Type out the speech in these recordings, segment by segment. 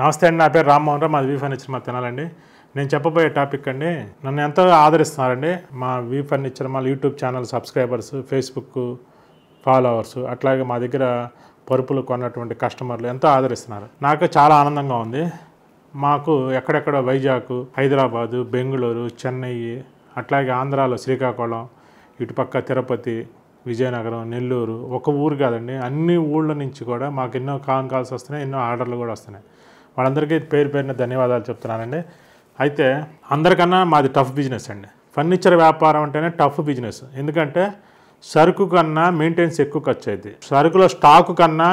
నమస్తే అండి నా పేరు రామ్మోహన్ రావు మాది వీ ఫర్నిచర్ మా తినాలండి నేను చెప్పబోయే టాపిక్ అండి నన్ను ఎంతో ఆదరిస్తున్నారండి మా వీ ఫర్నిచర్ మా YouTube channel subscribers Facebook followers అట్లాగే మా దగ్గర పరుపులు కొన్నటువంటి కస్టమర్లు ఎంతో ఆదరిస్తున్నారు నాకు చాలా ఆనందంగా ఉంది మాకు ఎక్కడెక్కడ వైజాగ్ హైదరాబాదు బెంగళూరు చెన్నై అట్లాగే ఆంధ్రాలో శ్రీకాకుళం ఇటుపక్క తిరుపతి విజయనగరం నెల్లూరు ఒక ఊరు కాదండి అన్ని ఊళ్ళ నుంచి కూడా మాకు ఎన్నో కాన్ కాల్స్ వస్తున్నాయి ఎన్నో ఆర్డర్లు కూడా వస్తున్నాయి వాళ్ళందరికీ పేరు పేరున ధన్యవాదాలు చెప్తున్నానండి అయితే అందరికన్నా మాది టఫ్ బిజినెస్ అండి ఫర్నిచర్ వ్యాపారం అంటేనే టఫ్ బిజినెస్ ఎందుకంటే సరుకు కన్నా మెయింటెనెన్స్ ఎక్కువ ఖర్చు అయింది సరుకులో స్టాక్ కన్నా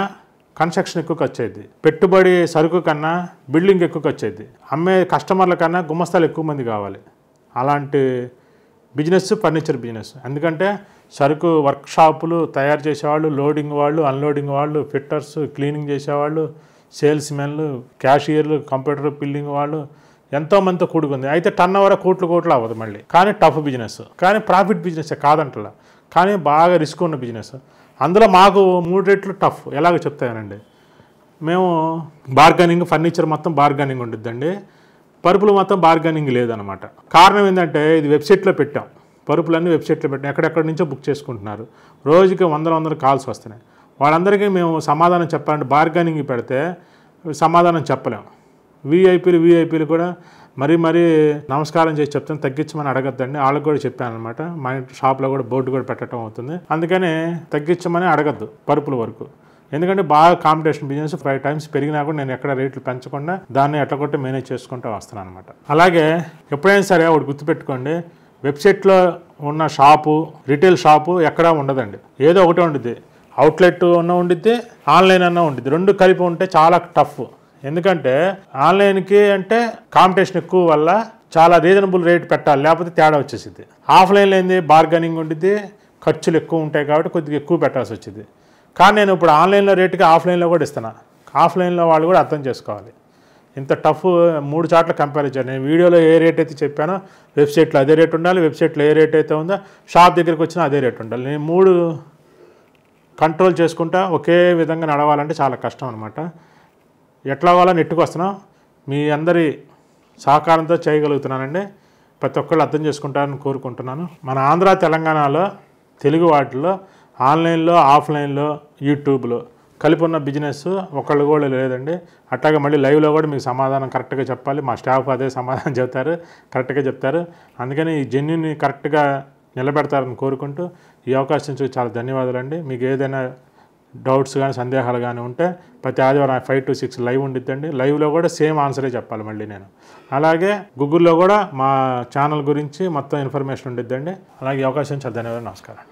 కన్స్ట్రక్షన్ ఎక్కువ ఖర్చు అయింది పెట్టుబడి సరుకు కన్నా బిల్డింగ్ ఎక్కువ ఖర్చు అయింది అమ్మే కస్టమర్ల కన్నా గుమ్మస్తాలు ఎక్కువ మంది కావాలి అలాంటి బిజినెస్ ఫర్నిచర్ బిజినెస్ ఎందుకంటే సరుకు వర్క్షాపులు తయారు చేసేవాళ్ళు లోడింగ్ వాళ్ళు అన్లోడింగ్ వాళ్ళు ఫిట్టర్స్ క్లీనింగ్ చేసేవాళ్ళు సేల్స్మెన్లు క్యాషియర్లు కంప్యూటర్ బిల్డింగ్ వాళ్ళు ఎంతో మందితో కూడుకుంది అయితే టన్ అవర్ కోట్లు కోట్లు అవ్వదు మళ్ళీ కానీ టఫ్ బిజినెస్ కానీ ప్రాఫిట్ బిజినెస్ కాదంటలా కానీ బాగా రిస్క్ ఉన్న బిజినెస్ అందులో మాకు మూడు రెట్లు టఫ్ ఎలాగ చెప్తానండి మేము బార్గనింగ్ ఫర్నిచర్ మొత్తం బార్గనింగ్ ఉంటుందండి పరుపులు మొత్తం బార్గనింగ్ లేదనమాట కారణం ఏంటంటే ఇది వెబ్సైట్లో పెట్టాం పరుపులన్నీ వెబ్సైట్లో పెట్టాం ఎక్కడెక్కడి నుంచో బుక్ చేసుకుంటున్నారు రోజుకి వందల వందల కాల్స్ వస్తున్నాయి వాళ్ళందరికీ మేము సమాధానం చెప్పాలంటే బార్గెనింగ్ పెడితే సమాధానం చెప్పలేము వీఐపీలు వీఐపీలు కూడా మరీ మరీ నమస్కారం చేసి చెప్తాను తగ్గించమని అడగద్దండి వాళ్ళకి కూడా చెప్పాను అనమాట మా ఇంటి షాప్లో కూడా బోర్డు కూడా పెట్టడం అవుతుంది అందుకని తగ్గించమని అడగద్దు పరుపుల వరకు ఎందుకంటే బాగా కాంపిటీషన్ బిజినెస్ ఫైవ్ టైమ్స్ పెరిగినా కూడా నేను ఎక్కడ రేట్లు పెంచకుండా దాన్ని ఎట్ల కొట్టి మేనేజ్ చేసుకుంటూ వస్తాను అనమాట అలాగే ఎప్పుడైనా సరే ఒకటి గుర్తుపెట్టుకోండి వెబ్సైట్లో ఉన్న షాపు రిటైల్ షాపు ఎక్కడా ఉండదండి ఏదో ఒకటే ఉండుద్ది అవుట్లెట్ అన్న ఉండిద్ది ఆన్లైన్ అన్న ఉండిద్ది రెండు కలిపి ఉంటే చాలా టఫ్ ఎందుకంటే ఆన్లైన్కి అంటే కాంపిటీషన్ ఎక్కువ వల్ల చాలా రీజనబుల్ రేట్ పెట్టాలి లేకపోతే తేడా వచ్చేసింది ఆఫ్లైన్లో ఏంది బార్గెనింగ్ ఉండిద్ది ఖర్చులు ఎక్కువ ఉంటాయి కాబట్టి కొద్దిగా ఎక్కువ పెట్టాల్సి వచ్చింది కానీ నేను ఇప్పుడు ఆన్లైన్లో రేటుకి ఆఫ్లైన్లో కూడా ఇస్తాను ఆఫ్లైన్లో వాళ్ళు కూడా అర్థం చేసుకోవాలి ఇంత టఫ్ మూడు చాట్ల కంపేర్ చేయాలి నేను వీడియోలో ఏ రేట్ అయితే చెప్పానో వెబ్సైట్లో అదే రేట్ ఉండాలి వెబ్సైట్లో ఏ రేట్ అయితే ఉందో షాప్ దగ్గరికి వచ్చినా అదే రేట్ ఉండాలి నేను మూడు కంట్రోల్ చేసుకుంటా ఒకే విధంగా నడవాలంటే చాలా కష్టం అనమాట ఎట్లా వాళ్ళ నెట్టుకొస్తున్నా మీ అందరి సహకారంతో చేయగలుగుతున్నానండి ప్రతి ఒక్కళ్ళు అర్థం చేసుకుంటారని కోరుకుంటున్నాను మన ఆంధ్ర తెలంగాణలో తెలుగు వాటిలో ఆన్లైన్లో ఆఫ్లైన్లో యూట్యూబ్లో కలిపి ఉన్న బిజినెస్ ఒకళ్ళు కూడా లేదండి అట్లాగే మళ్ళీ లైవ్లో కూడా మీకు సమాధానం కరెక్ట్గా చెప్పాలి మా స్టాఫ్ అదే సమాధానం చెప్తారు కరెక్ట్గా చెప్తారు అందుకని ఈ జెన్యుని కరెక్ట్గా నిలబెడతారని కోరుకుంటూ ఈ అవకాశం చూసి చాలా ధన్యవాదాలు అండి మీకు ఏదైనా డౌట్స్ కానీ సందేహాలు కానీ ఉంటే ప్రతి ఆదివారం ఫైవ్ టు సిక్స్ లైవ్ ఉండిద్దండి లైవ్లో కూడా సేమ్ ఆన్సరే చెప్పాలి మళ్ళీ నేను అలాగే గూగుల్లో కూడా మా ఛానల్ గురించి మొత్తం ఇన్ఫర్మేషన్ ఉండిద్దండి అలాగే అవకాశం చాలా ధన్యవాదాలు నమస్కారం